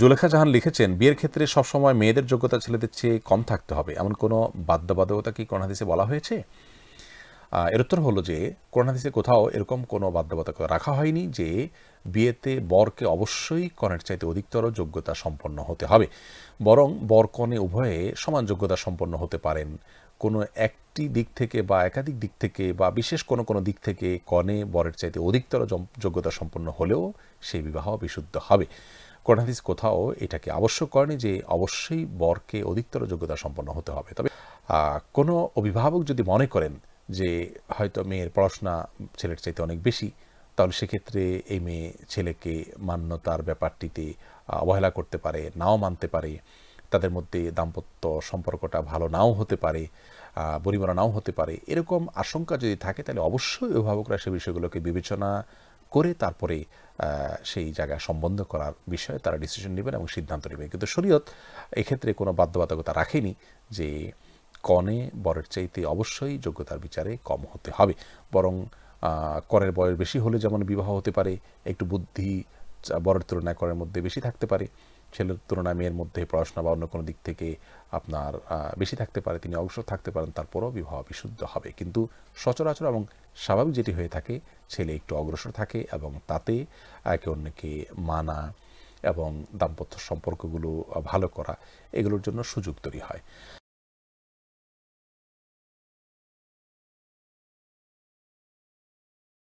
জুলেখা জাহান লিখেছেন বিয়ের ক্ষেত্রে সবসময় মেয়েদের যোগ্যতা ছেলেদের চেয়ে কম থাকতে হবে এমন কোনো বাধ্যবাধকতা কি হাদিসে বলা হয়েছে এর উত্তর হলো যে হাদিসে কোথাও এরকম কোনো বাধ্যবাধকতা রাখা হয়নি যে বিয়েতে বরকে অবশ্যই কনের চাইতে অধিকতর যোগ্যতা সম্পন্ন হতে হবে বরং বর কনে উভয়ে সমান যোগ্যতা সম্পন্ন হতে পারেন কোনো একটি দিক থেকে বা একাধিক দিক থেকে বা বিশেষ কোনো কোনো দিক থেকে কনে বরের চাইতে অধিকতর যোগ্যতা সম্পন্ন হলেও সেই বিবাহ বিশুদ্ধ হবে কোরআনাদিস কোথাও এটাকে আবশ্যক করেনি যে অবশ্যই বরকে অধিকতর যোগ্যতা সম্পন্ন হতে হবে তবে কোনো অভিভাবক যদি মনে করেন যে হয়তো মেয়ের পড়াশোনা ছেলের চাইতে অনেক বেশি তাহলে সেক্ষেত্রে এই মেয়ে ছেলেকে মান্যতার ব্যাপারটিতে অবহেলা করতে পারে নাও মানতে পারে তাদের মধ্যে দাম্পত্য সম্পর্কটা ভালো নাও হতে পারে বরিমরা নাও হতে পারে এরকম আশঙ্কা যদি থাকে তাহলে অবশ্যই অভিভাবকরা সে বিষয়গুলোকে বিবেচনা করে তারপরে সেই জায়গা সম্বন্ধ করার বিষয়ে তারা ডিসিশন নেবেন এবং সিদ্ধান্ত নেবেন কিন্তু শরীয়ত এক্ষেত্রে কোনো বাধ্যবাধকতা রাখেনি যে কনে বরের চাইতে অবশ্যই যোগ্যতার বিচারে কম হতে হবে বরং করের বয়স বেশি হলে যেমন বিবাহ হতে পারে একটু বুদ্ধি বড়ের তুলনায় করার মধ্যে বেশি থাকতে পারে ছেলের তুলনায় মেয়ের মধ্যে পড়াশোনা বা অন্য কোনো দিক থেকে আপনার বেশি থাকতে পারে তিনি অগ্রসর থাকতে পারেন তারপরও বিবাহ বিশুদ্ধ হবে কিন্তু সচরাচর এবং স্বাভাবিক যেটি হয়ে থাকে ছেলে একটু অগ্রসর থাকে এবং তাতে একে অন্যকে মানা এবং দাম্পত্য সম্পর্কগুলো ভালো করা এগুলোর জন্য সুযোগ তৈরি হয়